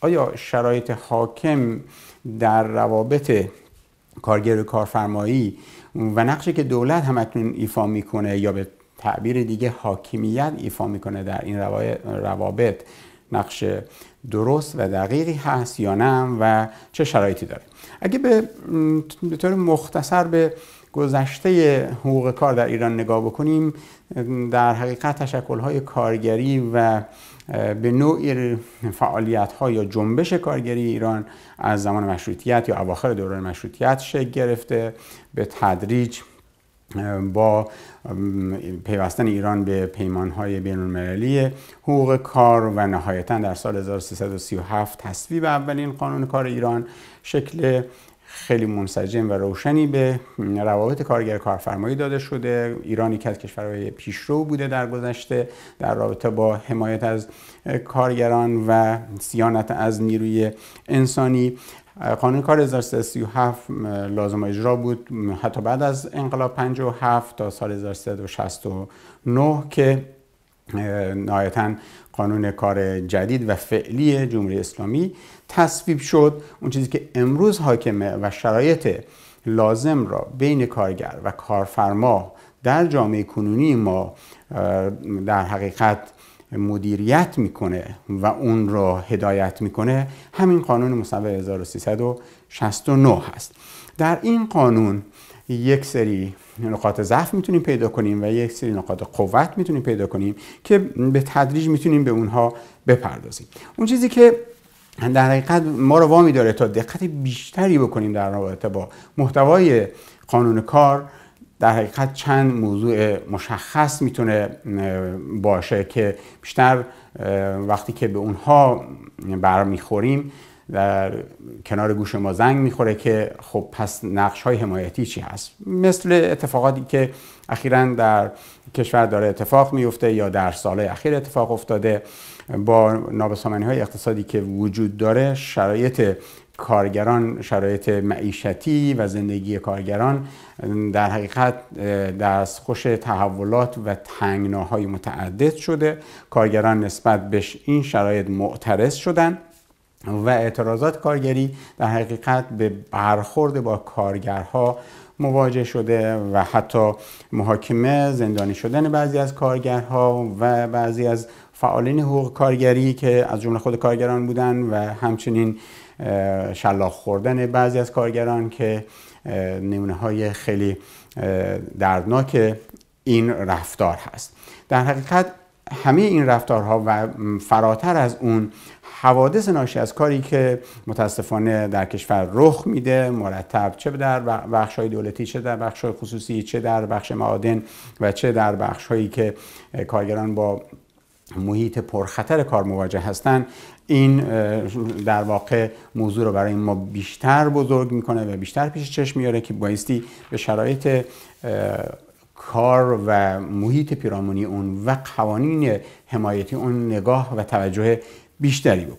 آیا شرایط حاکم در روابط کارگر و کارفرمایی و نقشی که دولت هم اکنون ایفا میکنه یا به تعبیر دیگه حاکمیت ایفا میکنه در این روابط نقش درست و دقیقی هست یا نه و چه شرایطی داره اگه به, طور مختصر به گذشته حقوق کار در ایران نگاه بکنیم در حقیقت تشکل‌های کارگری و به نوع فعالیت ها یا جنبش کارگری ایران از زمان مشروطیت یا اواخر دوران مشروطیت شکل گرفته به تدریج با پیوستن ایران به پیمانهای بین المللی حقوق کار و نهایتا در سال 1337 تصویب اولین قانون کار ایران شکل خیلی منسجم و روشنی به روابط کارگر کارفرمایی داده شده ایرانی که از کشورهای پیشرو بوده در گذشته در رابطه با حمایت از کارگران و سیانت از نیروی انسانی قانون کار 1337 لازم اجرا بود حتی بعد از انقلاب 57 تا سال 1369 که نهایتا قانون کار جدید و فعلی جمهوری اسلامی تصویب شد اون چیزی که امروز حاکمه و شرایط لازم را بین کارگر و کارفرما در جامعه کنونی ما در حقیقت مدیریت میکنه و اون رو هدایت میکنه همین قانون مصوبه 1369 هست در این قانون یک سری نقاط ضعف میتونیم پیدا کنیم و یک سری نقاط قوت میتونیم پیدا کنیم که به تدریج میتونیم به اونها بپردازیم اون چیزی که در حقیقت ما رو وامی داره تا دقت بیشتری بکنیم در رابطه با محتوای قانون کار در حقیقت چند موضوع مشخص میتونه باشه که بیشتر وقتی که به اونها برمیخوریم در کنار گوش ما زنگ میخوره که خب پس نقش های حمایتی چی هست مثل اتفاقاتی که اخیرا در کشور داره اتفاق میفته یا در ساله اخیر اتفاق افتاده با نابسامنی های اقتصادی که وجود داره شرایط کارگران شرایط معیشتی و زندگی کارگران در حقیقت دستخوش تحولات و تنگناهای متعدد شده کارگران نسبت به این شرایط معترض شدن و اعتراضات کارگری در حقیقت به برخورد با کارگرها مواجه شده و حتی محاکمه زندانی شدن بعضی از کارگرها و بعضی از فعالین حقوق کارگری که از جمله خود کارگران بودن و همچنین شلاق خوردن بعضی از کارگران که نمونه های خیلی دردناک این رفتار هست در حقیقت همه این رفتارها و فراتر از اون حوادث ناشی از کاری که متاسفانه در کشور رخ میده مرتب چه در بخش های دولتی چه در بخش های خصوصی چه در بخش معادن و چه در بخش هایی که کارگران با محیط پرخطر کار مواجه هستند این در واقع موضوع رو برای ما بیشتر بزرگ میکنه و بیشتر پیش چشم میاره که بایستی به شرایط کار و محیط پیرامونی اون و قوانین حمایتی اون نگاه و توجه بیشتری بکنید